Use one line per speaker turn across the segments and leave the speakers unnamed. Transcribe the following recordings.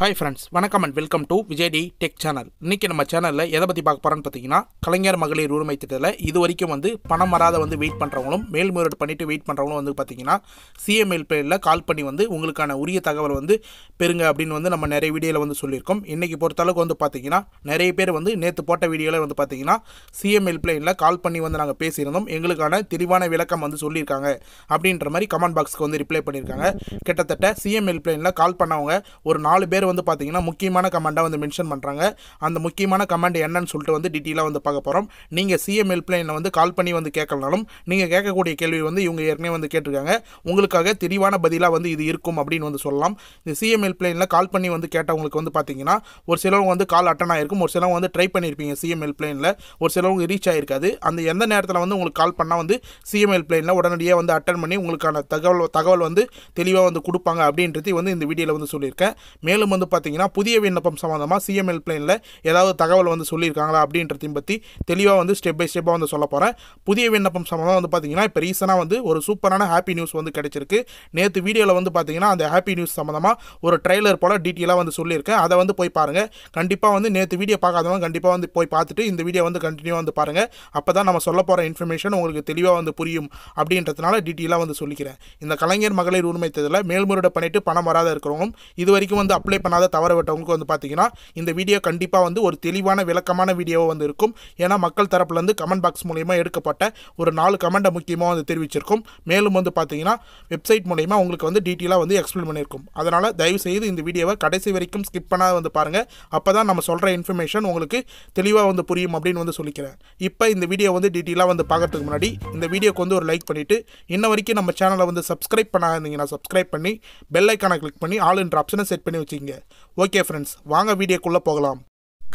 hi friends வணக்கம் and welcome to Vijay D tech channel இன்றைக்கி நம்ம சேனலில் எதை பற்றி பார்க்க போகிறோன்னு பார்த்தீங்கன்னா கலைஞர் மகளிர் உரிமை திட்டத்தில் இது வரைக்கும் வந்து பணம் வராத வந்து வெயிட் பண்ணுறவங்களும் மேல்முறையீடு பண்ணிவிட்டு வெயிட் பண்ணுறவங்களும் வந்து பார்த்தீங்கன்னா சிஎம்எல் ஹெல்ப்லைனில் கால் பண்ணி வந்து உங்களுக்கான உரிய தகவல் வந்து பெறுங்க அப்படின்னு வந்து நம்ம நிறைய வீடியோவில் வந்து சொல்லியிருக்கோம் இன்றைக்கி பொறுத்தளவுக்கு வந்து பார்த்தீங்கன்னா நிறைய பேர் வந்து நேற்று போட்ட வீடியோவில் வந்து பார்த்தீங்கன்னா சிஎம்எல் ஹெல்ப்லைனில் கால் பண்ணி வந்து நாங்கள் பேசியிருந்தோம் எங்களுக்கான தெளிவான விளக்கம் வந்து சொல்லியிருக்காங்க அப்படின்ற மாதிரி கமெண்ட் பாக்ஸ்க்கு வந்து ரிப்ளை பண்ணியிருக்காங்க கிட்டத்தட்ட சிஎம்எல் பிளேனில் கால் பண்ணவங்க ஒரு நாலு பேர் வந்து பார்த்தீங்கன்னா முக்கியமான கமெண்டாக வந்து மென்ஷன் பண்ணுறாங்க அந்த முக்கியமான கமெண்ட் என்னன்னு சொல்லிட்டு வந்து டீட்டெயிலாக வந்து பார்க்க போகிறோம் நீங்கள் சிஎம் ஹெல்ப்லைனில் வந்து கால் பண்ணி வந்து கேட்கலனாலும் நீங்கள் கேட்கக்கூடிய கேள்வி வந்து இவங்க ஏற்கனவே வந்து கேட்டிருக்காங்க உங்களுக்காக தெளிவான பதிலாக வந்து இது இருக்கும் அப்படின்னு வந்து சொல்லலாம் இந்த சிஎம் ஹெல்ப்லைனில் கால் பண்ணி வந்து கேட்டவங்களுக்கு வந்து பார்த்தீங்கன்னா ஒரு சிலவங்க வந்து கால் அட்டன் ஆகிருக்கும் ஒரு சிலவங்க வந்து ட்ரை பண்ணியிருப்பீங்க சிஎம் ஹெல்ப்லைனில் ஒரு சிலவங்க ரீச் ஆகிருக்காது அந்த எந்த நேரத்தில் வந்து உங்களுக்கு கால் பண்ணால் வந்து சிஎம் ஹெல்ப்லைனில் உடனடியாக வந்து அட்டன் பண்ணி உங்களுக்கான தகவல் தகவல் வந்து தெளிவாக வந்து கொடுப்பாங்க அப்படின்றது வந்து இந்த வீடியோவில் வந்து சொல்லியிருக்கேன் மேலும் வந்து பார்த்தீங்கன்னா புதிய விண்ணப்பம் சம்மந்தமாக சிஎம்எல் பிளேனில் ஏதாவது தகவல் வந்து சொல்லியிருக்காங்களா அப்படின்றதையும் பற்றி தெளிவாக வந்து ஸ்டெப் பை ஸ்டெப்பாக வந்து சொல்ல போகிறேன் புதிய விண்ணப்பம் சம்மந்தமாக வந்து பார்த்தீங்கன்னா இப்போ ரீசனாக வந்து ஒரு சூப்பரான ஹாப்பி நியூஸ் வந்து கிடைச்சிருக்கு நேற்று வீடியோவில் வந்து பார்த்தீங்கன்னா அந்த ஹாப்பி நியூஸ் சம்மந்தமாக ஒரு ட்ரெய்லர் போல் டீட்டெயிலாக வந்து சொல்லியிருக்கேன் அதை வந்து போய் பாருங்கள் கண்டிப்பாக வந்து நேற்று வீடியோ பார்க்காதவங்க கண்டிப்பாக வந்து போய் பார்த்துட்டு இந்த வீடியோ வந்து கண்டினியூ வந்து பாருங்கள் அப்போ தான் நம்ம சொல்ல போகிற இன்ஃபர்மேஷன் உங்களுக்கு தெளிவாக வந்து புரியும் அப்படின்றதுனால டீட்டெயிலாக வந்து சொல்லிக்கிறேன் இந்த கலைஞர் மகளிர் உரிமை தேர்தலில் மேல்முறையிட பண்ணிவிட்டு பணம் வராத இருக்கிறவங்க இது வரைக்கும் வந்து அப்ளை பண்ணாத தவற விட்டவங்களுக்கு வந்து பார்த்தீங்கன்னா இந்த வீடியோ கண்டிப்பாக வந்து ஒரு தெளிவான விளக்கமான வீடியோவாக வந்து இருக்கும் ஏன்னா மக்கள் தரப்புலேருந்து கமெண்ட் பாக்ஸ் மூலயமா எடுக்கப்பட்ட ஒரு நாலு கமெண்டை முக்கியமாக வந்து தெரிவிச்சிருக்கும் மேலும் வந்து பார்த்தீங்கன்னா வெப்சைட் மூலயமா உங்களுக்கு வந்து டீட்டெயிலாக வந்து எக்ஸ்பிளைன் பண்ணியிருக்கும் அதனால் தயவு செய்து இந்த வீடியோவை கடைசி வரைக்கும் ஸ்கிப் பண்ணாத வந்து பாருங்கள் அப்போ தான் நம்ம சொல்கிற இன்ஃபர்மேஷன் உங்களுக்கு தெளிவாக வந்து புரியும் அப்படின்னு வந்து சொல்லிக்கிறேன் இப்போ இந்த வீடியோ வந்து டீட்டெயிலாக வந்து பார்க்கறதுக்கு முன்னாடி இந்த வீடியோக்கு வந்து ஒரு லைக் பண்ணிவிட்டு இன்ன வரைக்கும் நம்ம சேனலை வந்து சப்ஸ்கிரைப் பண்ணாதீங்கன்னா சப்ஸ்கிரைப் பண்ணி பெல் ஐக்கானை கிளிக் பண்ணி ஆல் என்ற ஆப்ஷனை செட் பண்ணி வச்சுக்கோங்க ஓகே ஃப்ரெண்ட்ஸ் வாங்க வீடியோக்குள்ளே போகலாம்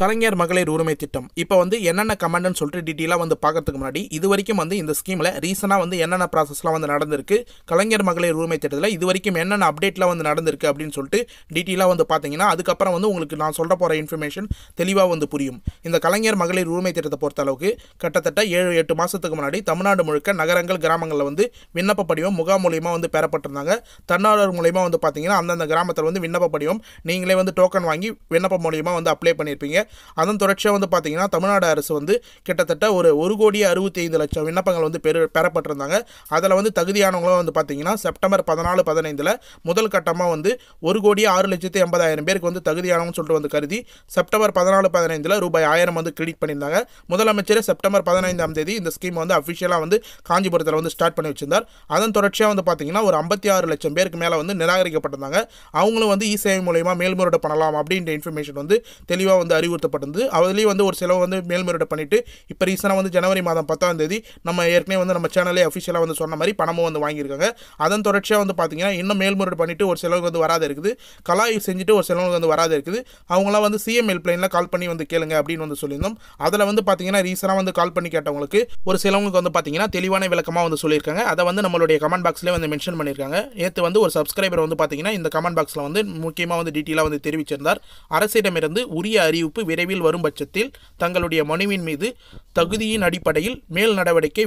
கலைஞர் மகளிர் உரிமை திட்டம் இப்போ வந்து என்னென்ன கமெண்ட்னு சொல்லிட்டு டீட்டெயிலாக வந்து பார்க்கறதுக்கு முன்னாடி இது வரைக்கும் வந்து இந்த ஸ்கீமில் ரீசனாக வந்து என்னென்ன ப்ராசஸ்லாம் வந்து நடந்திருக்கு கலைஞர் மகளிர் உரிமை திட்டத்தில் இது வரைக்கும் என்னென்ன அப்டேட்லாம் வந்து நடந்திருக்கு அப்படின்னு சொல்லிட்டு டீட்டெயிலாக வந்து பார்த்தீங்கன்னா அதுக்கப்புறம் வந்து உங்களுக்கு நான் சொல்ல போகிற இன்ஃபர்மேஷன் தெளிவாக வந்து புரியும் இந்த கலைஞர் மகளிர் உரிமை திட்டத்தை பொறுத்த அளவுக்கு கிட்டத்தட்ட ஏழு எட்டு மாதத்துக்கு முன்னாடி தமிழ்நாடு முழுக்க நகரங்கள் கிராமங்களில் வந்து விண்ணப்ப படிவம் முகாம் மூலியமாக வந்து பெறப்பட்டிருந்தாங்க தன்னாளர் மூலியமாக வந்து பார்த்தீங்கன்னா அந்தந்த கிராமத்தில் வந்து விண்ணப்ப படிவம் நீங்களே வந்து டோக்கன் வாங்கி விண்ணப்பம் மூலியமாக வந்து அப்ளை பண்ணியிருப்பீங்க அதன் தொடர்ச்சியாக வந்து பார்த்தீங்கன்னா தமிழ்நாடு அரசு வந்து கிட்டத்தட்ட ஒரு ஒரு கோடி அறுபத்தி ஐந்து லட்சம் விண்ணப்பங்கள் வந்து பெரு பெறப்பட்டிருந்தாங்க அதில் வந்து தகுதியானவங்களும் வந்து பார்த்தீங்கன்னா செப்டம்பர் பதினாலு பதினைந்தில் முதல் கட்டமாக வந்து ஒரு கோடி ஆறு லட்சத்தி எண்பதாயிரம் பேருக்கு வந்து தகுதியானவங்க சொல்லிட்டு வந்து கருதி செப்டம்பர் பதினாலு பதினைந்தில் ரூபாய் ஆயிரம் வந்து கிரெடிட் பண்ணியிருந்தாங்க முதலமைச்சர் செப்டம்பர் பதினைந்தாம் தேதி இந்த ஸ்கீம் வந்து அஃபிஷியலாக வந்து காஞ்சிபுரத்தில் வந்து ஸ்டார்ட் பண்ணி வச்சிருந்தார் அதன் தொடர்ச்சியாக வந்து பார்த்தீங்கன்னா ஒரு ஐம்பத்தி ஆறு லட்சம் பேருக்கு மேலே வந்து நிராகரிக்கப்பட்டிருந்தாங்க அவங்களும் வந்து இ சேவை மூலயமா மேல்முறையீடு பண்ணலாம் அப்படின்ற இன்ஃபர்மேஷன் வந்து தெளிவாக வந்து அறிவு வலியுறுத்தப்பட்டது அதுலேயும் வந்து ஒரு செலவு வந்து மேல்முறையீடு பண்ணிவிட்டு இப்போ ரீசனாக வந்து ஜனவரி மாதம் பத்தாம் தேதி நம்ம ஏற்கனவே வந்து நம்ம சேனலே அஃபிஷியலாக வந்து சொன்ன மாதிரி பணமும் வந்து வாங்கியிருக்காங்க அதன் தொடர்ச்சியாக வந்து பார்த்திங்கன்னா இன்னும் மேல்முறையீடு பண்ணிவிட்டு ஒரு செலவுக்கு வந்து வராது இருக்குது கலாய் செஞ்சுட்டு ஒரு செலவுக்கு வந்து வராது இருக்குது அவங்களாம் வந்து சிஎம் ஹெல்ப்லைனில் கால் பண்ணி வந்து கேளுங்க அப்படின்னு வந்து சொல்லியிருந்தோம் அதில் வந்து பார்த்தீங்கன்னா ரீசனாக வந்து கால் பண்ணி கேட்டவங்களுக்கு ஒரு சிலவங்களுக்கு வந்து பார்த்தீங்கன்னா தெளிவான விளக்கமாக வந்து சொல்லியிருக்காங்க அதை வந்து நம்மளுடைய கமெண்ட் பாக்ஸ்லேயே வந்து மென்ஷன் பண்ணியிருக்காங்க நேற்று வந்து ஒரு சப்ஸ்கிரைபர் வந்து பார்த்தீங்கன்னா இந்த கமெண்ட் பாக்ஸில் வந்து முக்கியமாக வந்து டீட்டெயிலாக வந்து தெரிவிச்சிருந்தார் அரசிடமிருந்து உரிய அறிவிப்பு விரைவில் வரும் பட்சத்தில் தங்களுடைய மனுவின் மீது தகுதியின் அடிப்படையில் மேல் நடவடிக்கை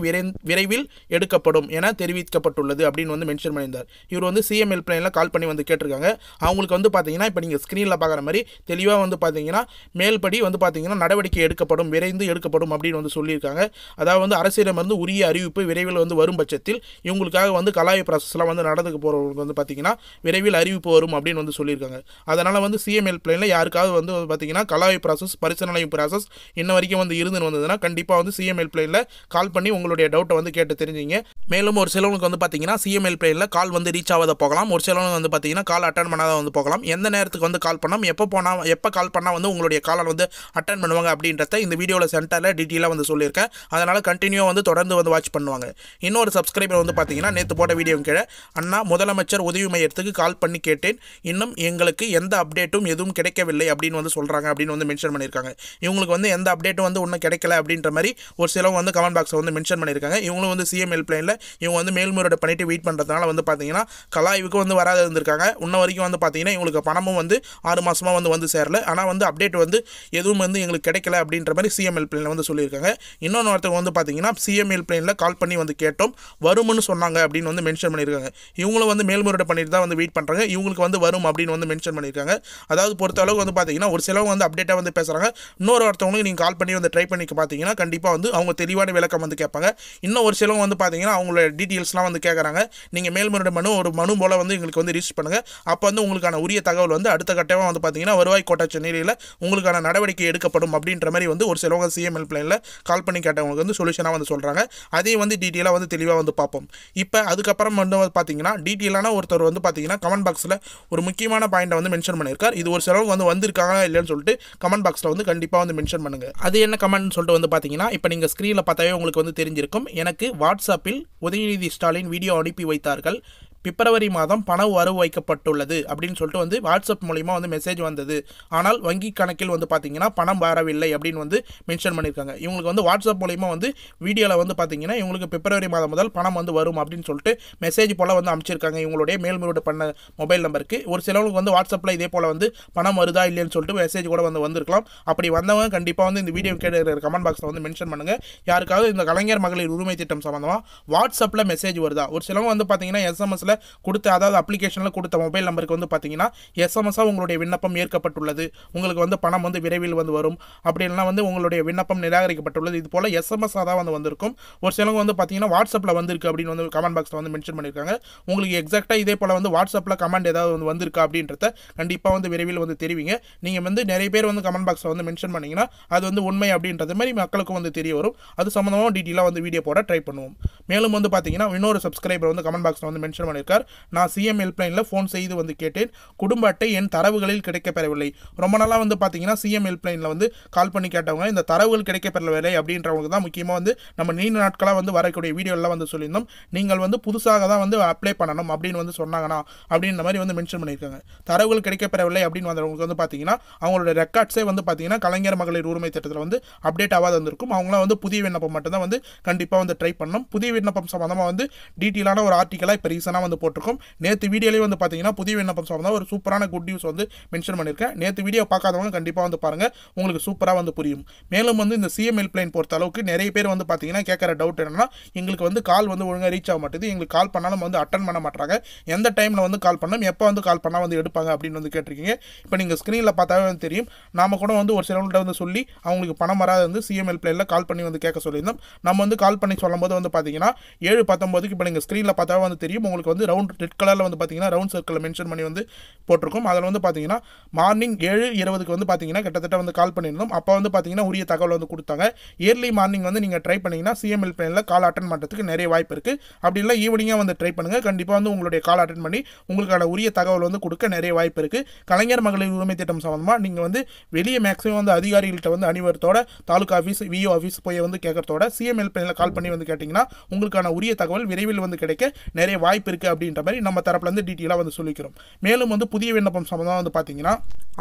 விரைவில் எடுக்கப்படும் என தெரிவிக்கப்பட்டுள்ளது அப்படின்னு வந்து மென்ஷன் பண்ணியிருந்தார் இவர் வந்து சிஎம் ஹெல்ப்லைனில் கால் பண்ணி வந்து கேட்டிருக்காங்க அவங்களுக்கு வந்து பார்த்தீங்கன்னா இப்போ நீங்கள் ஸ்க்ரீனில் பார்க்குற மாதிரி தெளிவாக வந்து பார்த்தீங்கன்னா மேல்படி வந்து பார்த்தீங்கன்னா நடவடிக்கை எடுக்கப்படும் விரைந்து எடுக்கப்படும் அப்படின்னு வந்து சொல்லியிருக்காங்க அதாவது வந்து அரசியலமிருந்து உரிய அறிவிப்பு விரைவில் வந்து வரும் பட்சத்தில் இவங்களுக்காக வந்து கலாய ப்ராசஸ்லாம் வந்து நடந்துக்கு போகிறவங்களுக்கு வந்து பார்த்தீங்கன்னா விரைவில் அறிவிப்பு வரும் அப்படின்னு வந்து சொல்லியிருக்காங்க அதனால் வந்து சிஎம் ஹெல்ப்லைனில் யாருக்காவது வந்து பார்த்தீங்கன்னா கலாய ப்ராசஸ் பரிசீலனை ப்ராசஸ் இன்ன வரைக்கும் வந்து இருந்துன்னு வந்ததுன்னா கண்டிப்பாக வந்து சிஎம்எல் பிளேனில் கால் பண்ணி உங்களுடைய டவுட்டை வந்து கேட்டு தெரிஞ்சுங்க மேலும் ஒரு சிலவனுக்கு வந்து பார்த்தீங்கன்னா சிஎம்எல் பிளேனில் கால் வந்து ரீச் ஆகாத போகலாம் ஒரு சிலவனுக்கு வந்து பார்த்தீங்கன்னா கால் அட்டன் பண்ணாத வந்து போகலாம் எந்த நேரத்துக்கு வந்து கால் பண்ணால் எப்போ போனால் எப்போ கால் பண்ணால் வந்து உங்களுடைய காலை வந்து அட்டன் பண்ணுவாங்க அப்படின்றத இந்த வீடியோவில் சென்டரில் டீட்டெயிலாக வந்து சொல்லியிருக்கேன் அதனால் கண்டினியூவாக வந்து தொடர்ந்து வந்து வாட்ச் பண்ணுவாங்க இன்னொரு சப்ஸ்கிரைபர் வந்து பார்த்தீங்கன்னா நேற்று போட்ட வீடியோ கீழே அண்ணா முதலமைச்சர் உதவி மையத்துக்கு கால் பண்ணி கேட்டேன் இன்னும் எங்களுக்கு எந்த அப்டேட்டும் எதுவும் கிடைக்கவில்லை அப்படின்னு வந்து சொல்கிறாங்க அப்படின்னு வந்து மென்ஷன் பண்ணியிருக்காங்க இவங்களுக்கு வந்து எந்த அப்டேட்டும் வந்து ஒன்றும் கிடைக்கல அப்படின்ற மாதிரி ஒரு சிலவங்க வந்து கமெண்ட் பாக்ஸில் வந்து மென்ஷன் பண்ணியிருக்காங்க இவங்களும் வந்து சிஎம் ஹெல்ப்லைனில் இவங்க வந்து மேல்முறையோட பண்ணிட்டு வெயிட் பண்ணுறதுனால வந்து பார்த்தீங்கன்னா கலாய்வுக்கு வந்து வராது இருந்திருக்காங்க இன்ன வரைக்கும் வந்து பார்த்தீங்கன்னா இவங்களுக்கு பணமும் வந்து ஆறு மாதமாக வந்து வந்து சேரல ஆனால் வந்து அப்டேட் வந்து எதுவும் வந்து எங்களுக்கு கிடைக்கல அப்படின்ற மாதிரி சிஎம் ஹெல்ப்லைனில் வந்து சொல்லியிருக்காங்க இன்னொன்று ஒருத்தவங்க வந்து பார்த்தீங்கன்னா சிஎம் ஹெல்ப்லைனில் கால் பண்ணி வந்து கேட்டோம் வரும்னு சொன்னாங்க அப்படின்னு வந்து மென்ஷன் பண்ணியிருக்காங்க இவங்களும் வந்து மேல்முறையோட பண்ணிட்டு தான் வந்து வெயிட் பண்ணுறாங்க இவங்களுக்கு வந்து வரும் அப்படின்னு வந்து மென்ஷன் பண்ணியிருக்காங்க அதாவது பொறுத்தளவுக்கு வந்து பார்த்தீங்கன்னா ஒரு சிலவங்க வந்து அப்டேட்டாக வந்து வந்து பேசுகிறாங்க இன்னொரு ஒருத்தவங்களுக்கு நீங்கள் கால் பண்ணி வந்து ட்ரை பண்ணி பார்த்தீங்கன்னா கண்டிப்பாக வந்து அவங்க தெளிவான விளக்கம் வந்து கேட்பாங்க இன்னும் ஒரு சிலவங்க வந்து பார்த்தீங்கன்னா அவங்களோட டீட்டெயில்ஸ்லாம் வந்து கேட்குறாங்க நீங்கள் மேல்முறை மனு ஒரு மனு போல் வந்து எங்களுக்கு வந்து ரிஜிஸ்டர் பண்ணுங்கள் அப்போ வந்து உங்களுக்கான உரிய தகவல் வந்து அடுத்த கட்டமாக வந்து பார்த்தீங்கன்னா வருவாய் கோட்டை சென்னையில் உங்களுக்கான நடவடிக்கை எடுக்கப்படும் அப்படின்ற மாதிரி வந்து ஒரு சிலவங்க சிஎம் ஹெல்ப்லைனில் கால் பண்ணி கேட்டவங்களுக்கு வந்து சொல்யூஷனாக வந்து சொல்கிறாங்க அதையும் வந்து டீட்டெயிலாக வந்து தெளிவாக வந்து பார்ப்போம் இப்போ அதுக்கப்புறம் வந்து பார்த்தீங்கன்னா டீட்டெயிலான ஒருத்தர் வந்து பார்த்தீங்கன்னா கமெண்ட் பாக்ஸில் ஒரு முக்கியமான பாயிண்ட்டை வந்து மென்ஷன் பண்ணியிருக்கார் இது ஒரு சிலவங்க வந்து வந்திருக்காங்களா இல்லைன்னு சொல்லிட்டு கமெண்ட் கமெண்ட் பாக்ஸில் வந்து கண்டிப்பாக வந்து மென்ஷன் பண்ணுங்கள் அது என்ன கமெண்ட் சொல்லிட்டு வந்து பார்த்தீங்கன்னா இப்போ நீங்கள் ஸ்க்ரீனில் பார்த்தாவே உங்களுக்கு வந்து தெரிஞ்சிருக்கும் எனக்கு வாட்ஸ்அப்பில் உதயநிதி ஸ்டாலின் வீடியோ அனுப்பி வைத்தார்கள் பிப்ரவரி மாதம் பணம் வரவு வைக்கப்பட்டுள்ளது அப்படின்னு சொல்லிட்டு வந்து வாட்ஸ்அப் மூலிமா வந்து மெசேஜ் வந்தது ஆனால் வங்கி கணக்கில் வந்து பார்த்தீங்கன்னா பணம் வரவில்லை அப்படின்னு வந்து மென்ஷன் பண்ணியிருக்காங்க இவங்களுக்கு வந்து வாட்ஸ்அப் மூலிமா வந்து வீடியோவில் வந்து பார்த்தீங்கன்னா இவங்களுக்கு பிப்ரவரி மாதம் முதல் பணம் வந்து வரும் அப்படின்னு சொல்லிட்டு மெசேஜ் போல் வந்து அமைச்சிருக்காங்க இவங்களுடைய மேல்முறையீடு பண்ண மொபைல் நம்பருக்கு ஒரு சிலவங்களுக்கு வந்து வாட்ஸ்அப்பில் இதே போல் வந்து பணம் வருதா இல்லைன்னு சொல்லிட்டு மெசேஜ் கூட வந்து வந்திருக்கலாம் அப்படி வந்தவங்க கண்டிப்பாக வந்து இந்த வீடியோ கேட்டு கமெண்ட் பாக்ஸில் வந்து மென்ஷன் பண்ணுங்கள் யாருக்காவது இந்த கலைஞர் மகளிர் உரிமை திட்டம் சம்மந்தமாக வாட்ஸ்அப்பில் மெசேஜ் வருதா ஒரு சிலவங்க வந்து பார்த்தீங்கன்னா எஸ்எம்எஸில் கொடுத்த அதாவது அப்ளிகேஷனில் கொடுத்த மொபைல் நம்பருக்கு வந்து பார்த்தீங்கன்னா எஸ்எம்எஸ்ஸாக உங்களுடைய விண்ணப்பம் ஏற்கப்பட்டுள்ளது உங்களுக்கு வந்து பணம் வந்து விரைவில் வந்து வரும் அப்படின்னா வந்து உங்களுடைய விண்ணப்பம் நிராகரிக்கப்பட்டுள்ளது இது போல் எஸ்எம்எஸ்ஸாக தான் வந்து வந்திருக்கும் ஒரு சிலவங்க வந்து பார்த்தீங்கன்னா வாட்ஸ்அப்பில் வந்திருக்கு அப்படின்னு வந்து கமெண்ட் பாக்ஸில் வந்து மென்ஷன் பண்ணியிருக்காங்க உங்களுக்கு எக்ஸாக்டாக இதே போல் வந்து வாட்ஸ்அப்பில் கமெண்ட் ஏதாவது வந்து வந்திருக்கா அப்படின்றத கண்டிப்பாக வந்து விரைவில் வந்து தெரிவிங்க நீங்கள் வந்து நிறைய பேர் வந்து கமெண்ட் பாக்ஸில் வந்து மென்ஷன் பண்ணிங்கன்னா அது வந்து உண்மை அப்படின்றது மாதிரி மக்களுக்கும் வந்து தெரிய வரும் அது சம்மந்தமாக டீட்டெயிலாக வந்து வீடியோ போட ட்ரை பண்ணுவோம் மேலும் வந்து பார்த்தீங்கன்னா இன்னொரு சப்ஸ்கிரைபர் வந்து கமெண்ட் பாக்ஸில் வந்து மென்ஷன் பண்ணி பண்ணியிருக்கார் நான் சிஎம் ஹெல்ப்லைனில் ஃபோன் செய்து வந்து கேட்டேன் குடும்ப அட்டை என் தரவுகளில் கிடைக்கப்பெறவில்லை ரொம்ப நாளாக வந்து பார்த்தீங்கன்னா சிஎம் ஹெல்ப்லைனில் வந்து கால் பண்ணி கேட்டவங்க இந்த தரவுகள் கிடைக்கப்பெறவில்லை அப்படின்றவங்களுக்கு தான் முக்கியமாக வந்து நம்ம நீண்ட நாட்களாக வந்து வரக்கூடிய வீடியோலாம் வந்து சொல்லியிருந்தோம் நீங்கள் வந்து புதுசாக தான் வந்து அப்ளை பண்ணணும் அப்படின்னு வந்து சொன்னாங்கன்னா அப்படின்ற மாதிரி வந்து மென்ஷன் பண்ணியிருக்காங்க தரவுகள் கிடைக்கப்பெறவில்லை அப்படின்னு வந்தவங்களுக்கு வந்து பார்த்தீங்கன்னா அவங்களோட ரெக்கார்ட்ஸே வந்து பார்த்தீங்கன்னா கலைஞர் மகளிர் உரிமை திட்டத்தில் வந்து அப்டேட் ஆகாத வந்திருக்கும் அவங்களாம் வந்து புதிய விண்ணப்பம் மட்டும்தான் வந்து கண்டிப்பாக வந்து ட்ரை பண்ணணும் புதிய விண்ணப்பம் சம்பந்தமாக வந்து டீட்டெயிலான ஒரு ஆர்டிக்கலாக இப்போ ரீசனாக வந்து போட்டிருக்கோம் நேற்று வீடியோலேயே வந்து பார்த்தீங்கன்னா புதிய விண்ணப்பம் சார்ந்தால் ஒரு சூப்பரான குட் நியூஸ் வந்து மென்ஷன் பண்ணியிருக்கேன் நேற்று வீடியோ பார்க்காதவங்க கண்டிப்பாக வந்து பாருங்கள் உங்களுக்கு சூப்பராக வந்து புரியும் மேலும் வந்து இந்த சிஎம் ஹெல்ப்லைன் பொறுத்த அளவுக்கு நிறைய பேர் வந்து பார்த்தீங்கன்னா கேட்குற டவுட் என்னென்னா எங்களுக்கு வந்து கால் வந்து ஒழுங்காக ரீச் ஆக மாட்டேது எங்களுக்கு கால் பண்ணாலும் வந்து அட்டன் பண்ண மாட்டுறாங்க எந்த டைமில் வந்து கால் பண்ணோம் எப்போ வந்து கால் பண்ணால் வந்து எடுப்பாங்க அப்படின்னு வந்து கேட்டிருக்கீங்க இப்போ நீங்கள் ஸ்க்ரீனில் பார்த்தாவே வந்து தெரியும் நாம கூட வந்து ஒரு சிலவங்கள்ட்ட வந்து சொல்லி அவங்களுக்கு பணம் வராது வந்து சிஎம் ஹெல்ப்லைனில் கால் பண்ணி வந்து கேட்க சொல்லியிருந்தோம் நம்ம வந்து கால் பண்ணி சொல்லும்போது வந்து பார்த்தீங்கன்னா ஏழு பத்தொம்போதுக்கு இப்போ நீங்கள் ஸ்க்ரீனில் பார்த்தாவே வந்து தெரியும் உங்களுக்கு வந்து வந்து ரவுண்ட் ரெட் கலரில் வந்து பார்த்தீங்கன்னா ரவுண்ட் சர்க்கிளில் மென்ஷன் பண்ணி வந்து போட்டிருக்கோம் அதில் வந்து பார்த்தீங்கன்னா மார்னிங் ஏழு இருபதுக்கு வந்து பார்த்தீங்கன்னா கிட்டத்தட்ட வந்து கால் பண்ணியிருந்தோம் அப்போ வந்து பார்த்தீங்கன்னா உரிய தகவல் வந்து கொடுத்தாங்க இயர்லி மார்னிங் வந்து நீங்கள் ட்ரை பண்ணிங்கன்னா சிஎம்எல் பிளேனில் கால் அட்டன் பண்ணுறதுக்கு நிறைய வாய்ப்பு இருக்குது அப்படி இல்லை ஈவினிங்காக வந்து ட்ரை பண்ணுங்கள் கண்டிப்பாக வந்து உங்களுடைய கால் அட்டன் பண்ணி உங்களுக்கான உரிய தகவல் வந்து கொடுக்க நிறைய வாய்ப்பு இருக்குது கலைஞர் மகளிர் உரிமை திட்டம் சம்மந்தமாக நீங்கள் வந்து வெளியே மேக்ஸிமம் வந்து அதிகாரிகள்கிட்ட வந்து அணிவரத்தோட தாலுகா ஆஃபீஸ் விஓ ஆஃபீஸ் போய் வந்து கேட்கறதோட சிஎம்எல் பிளேனில் கால் பண்ணி வந்து கேட்டிங்கன்னா உங்களுக்கான உரிய தகவல் விரைவில் வந்து கிடைக்க நிறைய வாய்ப்பு இருக்குது இருக்குது அப்படின்ற மாதிரி நம்ம தரப்புலேருந்து டீட்டெயிலாக வந்து சொல்லிக்கிறோம் மேலும் வந்து புதிய விண்ணப்பம் சம்மந்தம் வந்து பார்த்தீங்கன்னா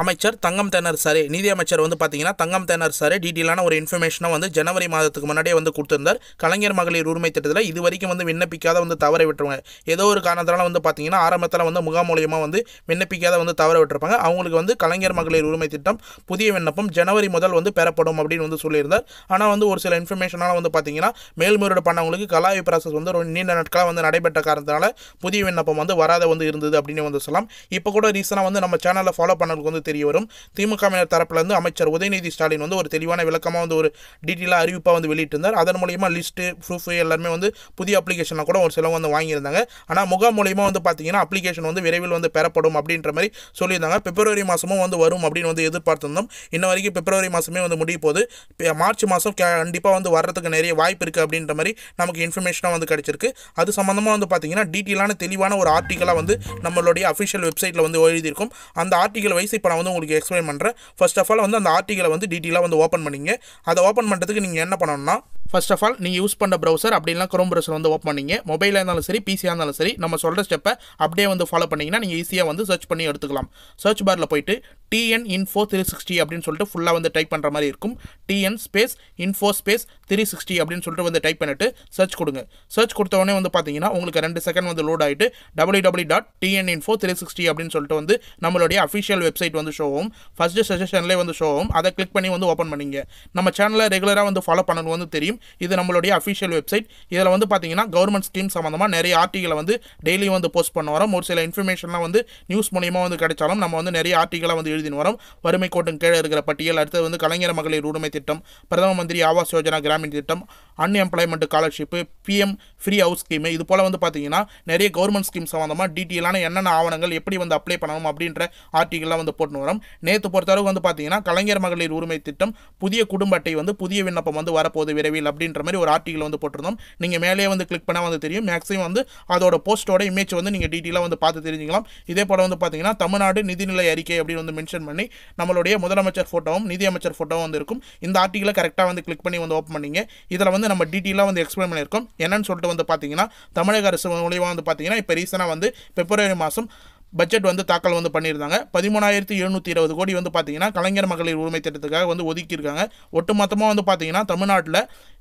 அமைச்சர் தங்கம் தேனர் சாரே நிதியமைச்சர் வந்து பார்த்தீங்கன்னா தங்கம் தேனர் சாரே டீட்டெயிலான ஒரு இன்ஃபர்மேஷனை வந்து ஜனவரி மாதத்துக்கு முன்னாடியே வந்து கொடுத்துருந்தார் கலைஞர் மகளிர் உரிமை திட்டத்தில் இது வரைக்கும் வந்து விண்ணப்பிக்காத வந்து தவற விட்டுருவாங்க ஏதோ ஒரு காரணத்தினால வந்து பார்த்தீங்கன்னா ஆரம்பத்தில் வந்து முகாம் மூலியமாக வந்து விண்ணப்பிக்காத வந்து தவற விட்டுருப்பாங்க அவங்களுக்கு வந்து கலைஞர் மகளிர் உரிமை திட்டம் புதிய விண்ணப்பம் ஜனவரி முதல் வந்து பெறப்படும் அப்படின்னு வந்து சொல்லியிருந்தார் ஆனால் வந்து ஒரு சில இன்ஃபர்மேஷனால் வந்து பார்த்தீங்கன்னா மேல்முறையீடு பண்ணவங்களுக்கு கலாய் ப்ராசஸ் வந்து ஒரு நீண்ட நாட்களாக வந்து நடைபெற்ற காரணத்தினால புதிய விண்ணப்பம் வந்து வராத வந்து இருந்தது அப்படின்னு வந்து சொல்லலாம் இப்போ கூட ரீசனாக வந்து நம்ம சேனலில் ஃபாலோ பண்ணுறதுக்கு வந்து தெரிய வரும் திமுகவினர் தரப்புலேருந்து அமைச்சர் உதயநிதி ஸ்டாலின் வந்து ஒரு தெளிவான விளக்கமாக வந்து ஒரு டீட்டெயிலாக அறிவிப்பாக வந்து வெளியிட்டிருந்தார் அதன் மூலியமாக லிஸ்ட்டு ப்ரூஃப் எல்லாருமே வந்து புதிய அப்ளிகேஷனில் கூட ஒரு சிலவங்க வந்து வாங்கியிருந்தாங்க ஆனால் முகாம் மூலியமாக வந்து பார்த்தீங்கன்னா அப்ளிகேஷன் வந்து விரைவில் வந்து பெறப்படும் அப்படின்ற மாதிரி சொல்லியிருந்தாங்க பிப்ரவரி மாதமும் வந்து வரும் அப்படின்னு வந்து எதிர்பார்த்திருந்தோம் இன்ன வரைக்கும் பிப்ரவரி மாதமே வந்து முடிய போது மார்ச் மாதம் கண்டிப்பாக வந்து வர்றதுக்கு நிறைய வாய்ப்பு இருக்குது அப்படின்ற மாதிரி நமக்கு இன்ஃபர்மேஷனாக வந்து கிடச்சிருக்கு அது சம்மந்தமாக வந்து பார்த்தீங்கன்னா டீட்டெயிலாக அதுக்கான தெளிவான ஒரு ஆர்டிக்கலாக வந்து நம்மளுடைய அஃபிஷியல் வெப்சைட்டில் வந்து எழுதியிருக்கும் அந்த ஆர்டிக்கல் வைஸ் இப்போ நான் வந்து உங்களுக்கு எக்ஸ்பிளைன் பண்ணுறேன் ஃபர்ஸ்ட் ஆஃப் ஆல் வந்து அந்த ஆர்டிக்கலை வந்து டீட்டெயிலாக வந்து ஓப்பன் பண்ணிங்க அதை ஓப்பன் பண்ணுறதுக்கு நீங்கள் என்ன பண்ணணும்னா ஃபர்ஸ்ட் ஆஃப் ஆல் நீங்கள் யூஸ் பண்ண ப்ரௌசர் அப்படின்னா க்ரோம் ப்ரௌசர் வந்து ஓப்பன் பண்ணிங்க மொபைலாக இருந்தாலும் சரி பிசியாக இருந்தாலும் சரி நம்ம சொல்கிற ஸ்டெப்பை அப்படியே வந்து ஃபாலோ பண்ணிங்கன்னா நீங்கள் ஈஸியாக வந்து சர்ச் பண்ணி எடுத்துக்கலாம் சர்ச் பாரில் போயிட்டு டிஎன் இன்ஃபோ த்ரீ சிக்ஸ்டி அப்படின்னு சொல்லிட்டு ஃபுல்லாக வந்து டைப் பண்ணுற மாதிரி இருக்கும் TN space info space three sixty அப்படின்னு சொல்லிட்டு வந்து டைப் பண்ணிட்டு சர்ச் கொடுங்க சர்ச் கொடுத்தவொடனே வந்து பார்த்தீங்கன்னா உங்களுக்கு ரெண்டு செகண்ட் வந்து லோட் ஆகிட்டு W W dot TN info three sixty அப்படின்னு சொல்லிட்டு வந்து நம்மளுடைய அஃபிஷியல் வெப்சைட் வந்து ஷோ ஆகும் ஃபஸ்ட்டு சஜஷன்லேயே வந்து ஷோ ஆகும் அதை கிளிக் பண்ணி வந்து ஓப்பன் பண்ணிங்க நம்ம சேனலை ரெகுலராக வந்து ஃபாலோ பண்ணணும் வந்து தெரியும் இது நம்மளுடைய அஃபிஷியல் வெப்சைட் இதில் வந்து பார்த்தீங்கன்னா கவர்மெண்ட் ஸ்கீம் சம்மந்தமாக நிறைய ஆர்டிகளை வந்து டெய்லி வந்து போஸ்ட் பண்ண வரோம் ஒரு சில இன்ஃபர்மேஷன்லாம் வந்து நியூஸ் மூலியமாக வந்து கிடைச்சாலும் நம்ம வந்து நிறைய ஆர்டிகளை வந்து எழுதின் வரும் வறுமை கோட்டும் கீழே இருக்கிற பட்டியல் அடுத்தது வந்து கலைஞர் மகளிர் உரிமை திட்டம் பிரதம மந்திரி ஆவாஸ் யோஜனா கிராமின் திட்டம் unemployment scholarship PM free house scheme இது போல் வந்து பார்த்தீங்கன்னா நிறைய கவர்மெண்ட் ஸ்கீம் சம்மந்தமாக டீட்டெயிலான என்னென்ன ஆவணங்கள் எப்படி வந்து அப்ளை பண்ணணும் அப்படின்ற ஆர்டிகிளெலாம் வந்து போட்டு வரோம் நேற்று பொறுத்தளவுக்கு வந்து பார்த்தீங்கன்னா கலைஞர் மகளிர் உரிமை திட்டம் புதிய குடும்ப அட்டை வந்து புதிய விண்ணப்பம் வந்து வரப்போது விரைவில் அப்படின்ற மாதிரி ஒரு ஆர்டிகல் வந்து போட்டிருந்தோம் நீங்கள் மேலே வந்து கிளிக் பண்ணால் வந்து தெரியும் மேக்ஸிமம் வந்து அதோட போஸ்ட்டோட இமேஜ் வந்து நீங்கள் டீட்டெயிலாக வந்து பார்த்து தெரிஞ்சுக்கலாம் இதே போல் வந்து பார்த்தீங்கன்னா தமிழ்நாடு நிதிநிலை அறிக்கை அப்படின்னு வந்து மென்ஷன் பண்ணி நம்மளுடைய முதலமைச்சர் ஃபோட்டோவும் நிதியமைச்சர் ஃபோட்டோவும் வந்து இருக்கும் இந்த ஆர்டிகளை கரெக்டாக வந்து கிளிக் பண்ணி வந்து ஓப்பன் பண்ணிங்க இதில் வந்து வந்து நம்ம டீட்டெயிலாக வந்து எக்ஸ்பிளைன் பண்ணியிருக்கோம் என்னன்னு சொல்லிட்டு வந்து பார்த்தீங்கன்னா தமிழக அரசு மூலியமாக வந்து பார்த்தீங்கன்னா இப்போ ரீசெண்டாக வந்து பிப்ரவரி மாதம் பட்ஜெட் வந்து தாக்கல் வந்து பண்ணியிருந்தாங்க பதிமூணாயிரத்தி எழுநூற்றி இருபது கோடி வந்து பார்த்தீங்கன்னா கலைஞர் மகளிர் உரிமை திட்டத்துக்காக வந்து ஒதுக்கியிருக்காங்க ஒட்டுமொத்தமாக வந்து பார்த்தீங்கன்னா தமிழ்நாட்டில்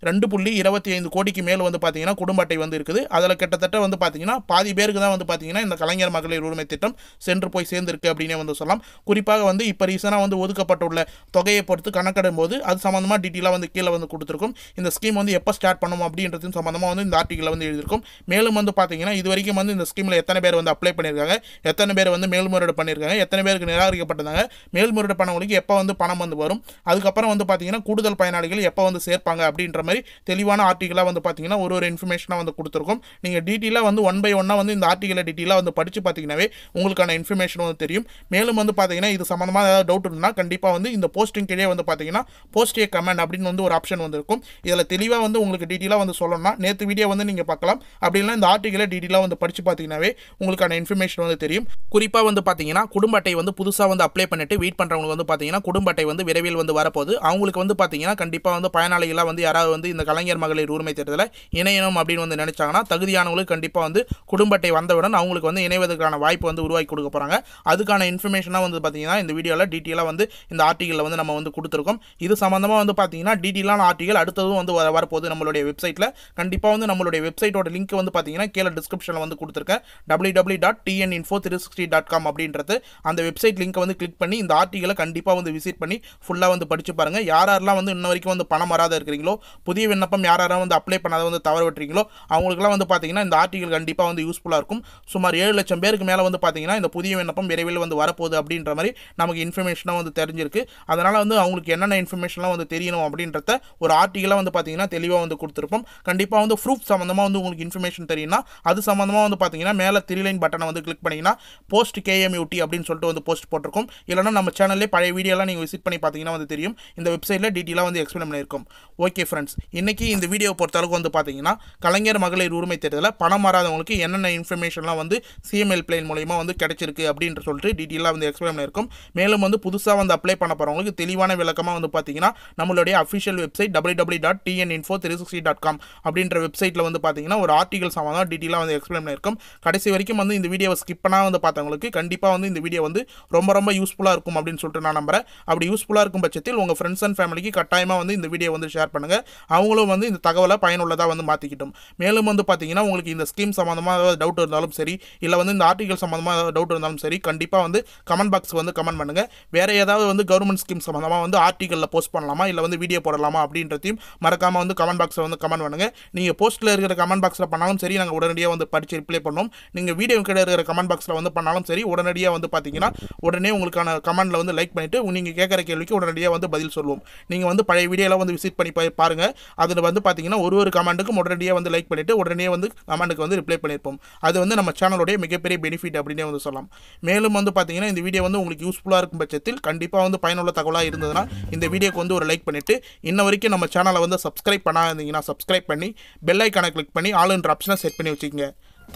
ரெண்டு புள்ளி இருபத்தி ஐந்து கோடிக்கு மேல் வந்து பார்த்தீங்கன்னா குடும்ப அட்டை வந்து இருக்குது அதில் கிட்டத்தட்ட வந்து பார்த்தீங்கன்னா பாதி பேருக்கு தான் வந்து பார்த்தீங்கன்னா இந்த கலைஞர் மகளிர் உரிமை திட்டம் சென்று போய் சேர்ந்திருக்கு அப்படின்னே வந்து சொல்லலாம் குறிப்பாக வந்து இப்போ ரீசனாக வந்து ஒதுக்கப்பட்டுள்ள தொகையை பொறுத்து கணக்கிடும் போது அது சம்மந்தமாக டீட்டெயிலாக வந்து கீழே வந்து கொடுத்துருக்கும் இந்த ஸ்கீம் வந்து எப்போ ஸ்டார்ட் பண்ணுவோம் அப்படின்றதும் சம்மந்தமாக வந்து இந்த ஆர்டிக்கலில் வந்து எழுதியிருக்கும் மேலும் வந்து பார்த்தீங்கன்னா இது வரைக்கும் வந்து இந்த ஸ்கீமில் எத்தனை பேர் வந்து அப்ளை பண்ணியிருக்காங்க எத்தனை எத்தனை பேர் வந்து மேல்முறையீடு பண்ணியிருக்காங்க எத்தனை பேருக்கு நிராகரிக்கப்பட்டிருந்தாங்க மேல்முறையீடு பண்ணவங்களுக்கு எப்போ வந்து பணம் வந்து வரும் அதுக்கப்புறம் வந்து பார்த்தீங்கன்னா கூடுதல் பயனாளிகள் எப்போ வந்து சேர்ப்பாங்க அப்படின்ற மாதிரி தெளிவான ஆர்டிகலாக வந்து பார்த்தீங்கன்னா ஒரு ஒரு இன்ஃபர்மேஷனாக வந்து கொடுத்துருக்கோம் நீங்கள் டீட்டெயிலாக வந்து ஒன் பை ஒன்னாக வந்து இந்த ஆர்டிகளை டீட்டெயிலாக வந்து படித்து பார்த்தீங்கன்னாவே உங்களுக்கான இன்ஃபர்மேஷன் வந்து தெரியும் மேலும் வந்து பார்த்தீங்கன்னா இது சம்மந்தமாக ஏதாவது டவுட் இருந்தால் கண்டிப்பாக வந்து இந்த போஸ்டிங் கீழே வந்து பார்த்தீங்கன்னா போஸ்ட் ஏ கமெண்ட் அப்படின்னு வந்து ஒரு ஆப்ஷன் வந்து இருக்கும் இதில் தெளிவாக வந்து உங்களுக்கு டீட்டெயிலாக வந்து சொல்லணும்னா நேற்று வீடியோ வந்து நீங்கள் பார்க்கலாம் அப்படின்னா இந்த ஆர்டிகளை டீட்டெயிலாக வந்து படித்து பார்த்தீங்கன்னாவே உங்களுக்கான இன்ஃபர்மேஷன் வந்து தெரியும் குறிப்பாக வந்து பார்த்தீங்கன்னா குடும்ப அட்டை வந்து புதுசாக வந்து அப்ளை பண்ணிட்டு வெயிட் பண்ணுறவங்களுக்கு வந்து பார்த்தீங்கன்னா குடும்ப அட்டை வந்து விரைவில் வந்து வரப்போகுது அவங்களுக்கு வந்து பார்த்தீங்கன்னா கண்டிப்பாக வந்து பயனாளிகளாக வந்து யாராவது வந்து இந்த கலைஞர் மகளிர் உரிமை தேர்தலில் இணையணும் அப்படின்னு வந்து நினச்சாங்கன்னா தகுதியானவங்களுக்கு கண்டிப்பாக வந்து குடும்ப அட்டை வந்தவுடன் அவங்களுக்கு வந்து இணைவதற்கான வாய்ப்பு வந்து உருவாக்கி கொடுக்க போகிறாங்க அதுக்கான இன்ஃபர்மேஷனாக வந்து பார்த்தீங்கன்னா இந்த வீடியோவில் டீட்டெயிலாக வந்து இந்த ஆர்டிகளில் வந்து நம்ம வந்து கொடுத்துருக்கோம் இது சம்மந்தமாக வந்து பார்த்தீங்கன்னா டீட்டெயிலான ஆர்டிகல் அடுத்ததும் வந்து வரப்போகுது நம்மளுடைய வெப்சைட்டில் கண்டிப்பாக வந்து நம்மளுடைய வெப்சைட்டோட லிங்க் வந்து பார்த்தீங்கன்னா கீழே டிஸ்கிரிப்ஷனில் வந்து கொடுத்துருக்கேன் W W dot TN info three sixty dot com அப்படின்றது அந்த வெப்சைட் லிங்க்கை வந்து கிளிக் பண்ணி இந்த ஆர்டிகளை கண்டிப்பாக வந்து விசிட் பண்ணி ஃபுல்லாக வந்து படித்து பாருங்கள் யார் யாரெல்லாம் வந்து இன்ன வரைக்கும் வந்து பணம் வராத இருக்கிறீங்களோ புதிய விண்ணப்பம் யார் யாரும் வந்து அப்ளை பண்ணாத வந்து தவற விட்டுறீங்களோ அவங்களுக்குலாம் வந்து பார்த்தீங்கன்னா இந்த ஆர்டிகள் கண்டிப்பாக வந்து யூஸ்ஃபுல்லாக இருக்கும் சுமார் ஏழு லட்சம் பேருக்கு மேலே வந்து பார்த்தீங்கன்னா இந்த புதிய விண்ணப்பம் விரைவில் வந்து வரப்போகுது அப்படின்ற மாதிரி நமக்கு இன்ஃபர்மேஷனாக வந்து தெரிஞ்சிருக்கு அதனால் வந்து அவங்களுக்கு என்னென்ன இன்ஃபர்மேஷன்லாம் வந்து தெரியணும் அப்படின்றத ஒரு ஆர்டிகலாக வந்து பார்த்தீங்கன்னா தெளிவாக வந்து கொடுத்துருப்போம் கண்டிப்பாக வந்து ப்ரூஃப் சம்மந்தமாக வந்து உங்களுக்கு இன்ஃபர்மேஷன் தெரியும்னா அது சம்மந்தமாக வந்து பார்த்தீங்கன்னா மேலே த்ரீ லைன் பட்டனை வந்து கிளிக் பண்ணிங்கன்னா போஸ்ட் கேஎம்யூடி அப்படின்னு சொல்லிட்டு வந்து போஸ்ட் போட்டிருக்கோம் இல்லைனா நம்ம சேனல்லே பழைய வீடியோலாம் நீங்கள் விசிட் பண்ணி பார்த்தீங்கன்னா வந்து தெரியும் இந்த வெப்சைட்டில் டீட்டெயிலாக வந்து எக்ஸ்பிளைன் பண்ணியிருக்கோம் ஓகே ஃப்ரெண்ட்ஸ் இன்றைக்கி இந்த வீடியோ பொறுத்தளவுக்கு வந்து பார்த்தீங்கன்னா கலைஞர் மகளிர் உரிமை தேர்தலில் பணம் மாறாதவங்களுக்கு என்னென்ன இன்ஃபர்மேஷன்லாம் வந்து சிஎம்எல் பிளைன் மூலயமா வந்து கிடைச்சிருக்கு அப்படின்ற சொல்லிட்டு டீட்டெயிலாக வந்து எக்ஸ்பிளைன் பண்ணியிருக்கோம் மேலும் வந்து புதுசாக வந்து அப்ளை பண்ண போகிறவங்களுக்கு தெளிவான விளக்கமாக வந்து பார்த்தீங்கன்னா நம்மளுடைய official website W W dot TN info three sixty dot com அப்படின்ற வெப்சைட்டில் வந்து பார்த்தீங்கன்னா ஒரு ஆர்டிகல் சம்மந்தம் டீட்டெயிலாக வந்து எக்ஸ்பிளைன் பண்ணியிருக்கோம் கடைசி வரைக்கும் வந்து இந்த வீடியோவை ஸ்கிப் பண்ணால் வந்து பார்த்தவங்களுக்கு கண்டிப்பாக வந்து இந்த வீடியோ வந்து ரொம்ப ரொம்ப யூஸ்ஃபுல்லாக இருக்கும் அப்படின்னு சொல்லிட்டு நான் நம்புறேன் அப்படி யூஸ்ஃபுல்லாக இருக்கும் பட்சத்தில் உங்கள் ஃப்ரெண்ட்ஸ் அண்ட் ஃபேமிலிக்கு கட்டாயமாக வந்து இந்த வீடியோ வந்து ஷேர் பண்ணுங்கள் அவங்களும் வந்து இந்த தகவலை பயனுள்ளதாக வந்து மாற்றிக்கிட்டும் மேலும் வந்து பார்த்தீங்கன்னா உங்களுக்கு இந்த ஸ்கீம் சம்மந்தமாக ஏதாவது டவுட் இருந்தாலும் சரி இல்லை வந்து இந்த ஆர்டிகல் சம்மந்தமாக ஏதாவது டவுட் இருந்தாலும் சரி கண்டிப்பாக வந்து கமெண்ட் பாக்ஸ் வந்து கமெண்ட் பண்ணுங்கள் வேறு ஏதாவது வந்து கவர்மெண்ட் ஸ்கீம் சம்மந்தமாக வந்து ஆர்டிகலில் போஸ்ட் பண்ணலாமா இல்லை வந்து வீடியோ போடலாமா அப்படின்றதையும் மறக்காமல் வந்து கமெண்ட் பாக்ஸில் வந்து கமெண்ட் பண்ணுங்கள் நீங்கள் போஸ்ட்டில் இருக்கிற கமெண்ட் பாக்ஸில் பண்ணாலும் சரி நாங்கள் உடனடியாக வந்து படித்து ரிப்ளை பண்ணோம் நீங்கள் வீடியோ கீழே இருக்கிற கமெண்ட் பாக்ஸில் வந்து வந்து பண்ணாலும் சரி உடனடியாக வந்து பார்த்தீங்கன்னா உடனே உங்களுக்கான கமெண்டில் வந்து லைக் பண்ணிவிட்டு நீங்கள் கேட்குற கேள்விக்கு உடனடியாக வந்து பதில் சொல்லுவோம் நீங்கள் வந்து பழைய வீடியோலாம் வந்து விசிட் பண்ணி பாருங்கள் அதில் வந்து பார்த்தீங்கன்னா ஒரு ஒரு கமெண்ட்டுக்கும் உடனடியாக வந்து லைக் பண்ணிவிட்டு உடனே வந்து கமெண்ட்டுக்கு வந்து ரிப்ளை பண்ணியிருப்போம் அது வந்து நம்ம சேனலுடைய மிகப்பெரிய பெனிஃபிட் அப்படின்னே வந்து சொல்லலாம் மேலும் வந்து பார்த்தீங்கன்னா இந்த வீடியோ வந்து உங்களுக்கு யூஸ்ஃபுல்லாக இருக்கும் பட்சத்தில் கண்டிப்பாக வந்து பயனுள்ள தகவலாக இருந்ததுன்னா இந்த வீடியோக்கு வந்து ஒரு லைக் பண்ணிவிட்டு இன்ன வரைக்கும் நம்ம சேனலை வந்து சப்ஸ்கிரைப் பண்ணாதீங்கன்னா சப்ஸ்கிரைப் பண்ணி பெல் ஐக்கானை கிளிக் பண்ணி ஆளுன்ற ஆப்ஷனை செட் பண்ணி வச்சுக்கோங்க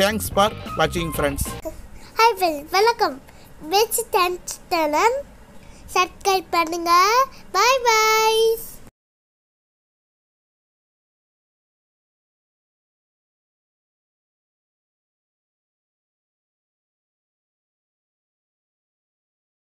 தேங்க்ஸ் ஃபார் வாட்சிங் ஃப்ரெண்ட்ஸ் ஹை வெல் வணக்கம் வெஜ் டென்ட் சப்ஸ்கிரைப் பண்ணுங்கள் பாய் பாய்ஸ்